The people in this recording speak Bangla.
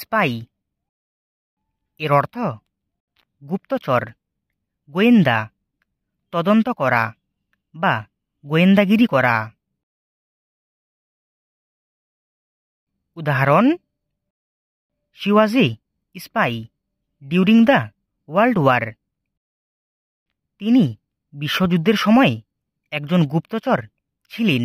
স্পাই এর অর্থ গুপ্তচর গোয়েন্দা তদন্ত করা বা গোয়েন্দাগিরি করা উদাহরণ she was a spy during the world war তিনি বিশ্বযুদ্ধের সময় একজন গুপ্তচর ছিলেন